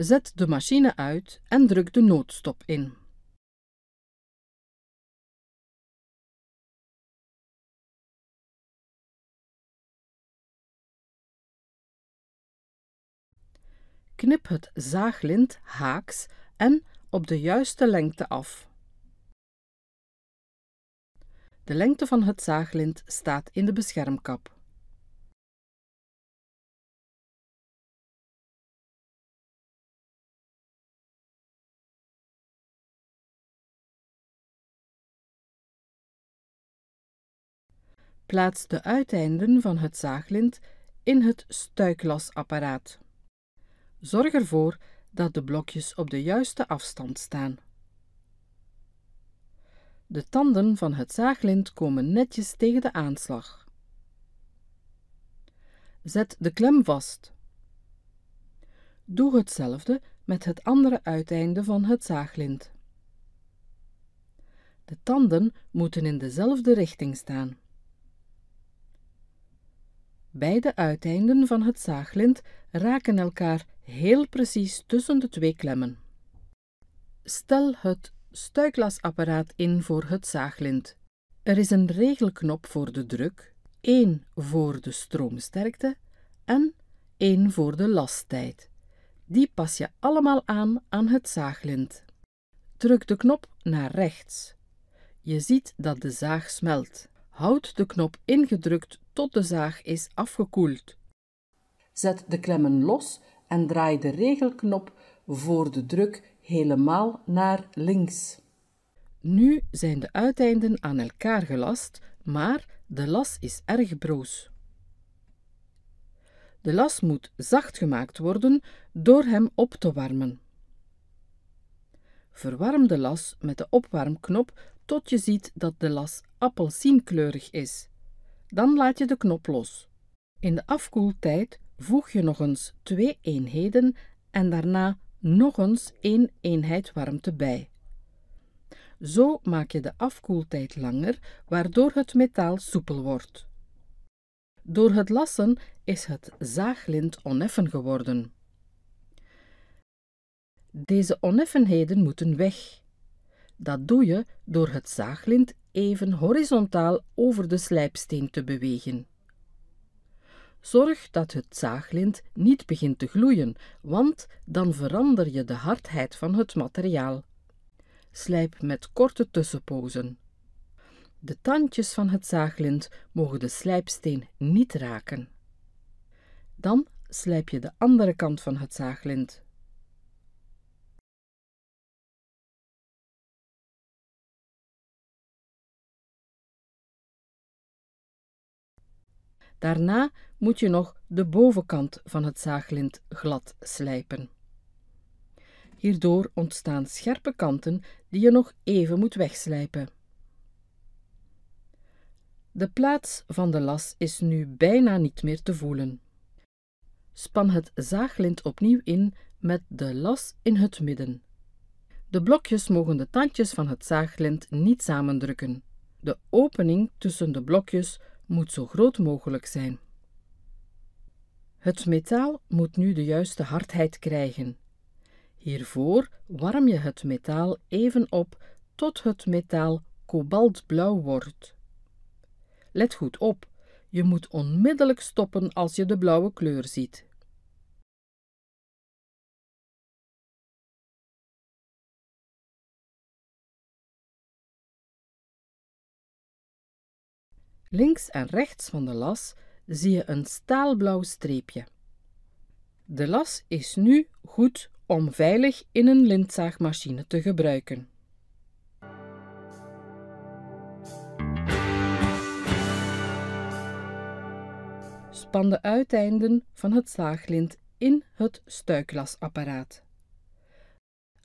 Zet de machine uit en druk de noodstop in. Knip het zaaglint haaks en op de juiste lengte af. De lengte van het zaaglint staat in de beschermkap. Plaats de uiteinden van het zaaglint in het stuiklasapparaat. Zorg ervoor dat de blokjes op de juiste afstand staan. De tanden van het zaaglint komen netjes tegen de aanslag. Zet de klem vast. Doe hetzelfde met het andere uiteinde van het zaaglint. De tanden moeten in dezelfde richting staan. Beide uiteinden van het zaaglint raken elkaar heel precies tussen de twee klemmen. Stel het stuiklasapparaat in voor het zaaglint. Er is een regelknop voor de druk, één voor de stroomsterkte en één voor de lasttijd. Die pas je allemaal aan aan het zaaglint. Druk de knop naar rechts. Je ziet dat de zaag smelt. Houd de knop ingedrukt tot de zaag is afgekoeld. Zet de klemmen los en draai de regelknop voor de druk helemaal naar links. Nu zijn de uiteinden aan elkaar gelast, maar de las is erg broos. De las moet zacht gemaakt worden door hem op te warmen. Verwarm de las met de opwarmknop tot je ziet dat de las appelsienkleurig is. Dan laat je de knop los. In de afkoeltijd voeg je nog eens twee eenheden en daarna nog eens één eenheid warmte bij. Zo maak je de afkoeltijd langer, waardoor het metaal soepel wordt. Door het lassen is het zaaglint oneffen geworden. Deze oneffenheden moeten weg. Dat doe je door het zaaglint even horizontaal over de slijpsteen te bewegen. Zorg dat het zaaglint niet begint te gloeien, want dan verander je de hardheid van het materiaal. Slijp met korte tussenpozen. De tandjes van het zaaglint mogen de slijpsteen niet raken. Dan slijp je de andere kant van het zaaglint. Daarna moet je nog de bovenkant van het zaaglint glad slijpen. Hierdoor ontstaan scherpe kanten die je nog even moet wegslijpen. De plaats van de las is nu bijna niet meer te voelen. Span het zaaglint opnieuw in met de las in het midden. De blokjes mogen de tandjes van het zaaglint niet samendrukken. De opening tussen de blokjes moet zo groot mogelijk zijn. Het metaal moet nu de juiste hardheid krijgen. Hiervoor warm je het metaal even op tot het metaal kobaltblauw wordt. Let goed op, je moet onmiddellijk stoppen als je de blauwe kleur ziet. Links en rechts van de las zie je een staalblauw streepje. De las is nu goed om veilig in een lintzaagmachine te gebruiken. Span de uiteinden van het zaaglint in het stuiklasapparaat.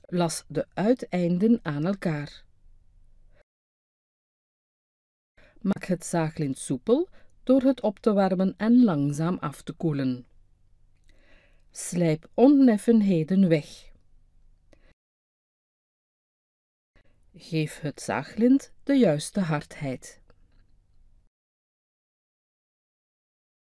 Las de uiteinden aan elkaar. Maak het zaaglint soepel door het op te warmen en langzaam af te koelen. Slijp onneffenheden weg. Geef het zaaglint de juiste hardheid.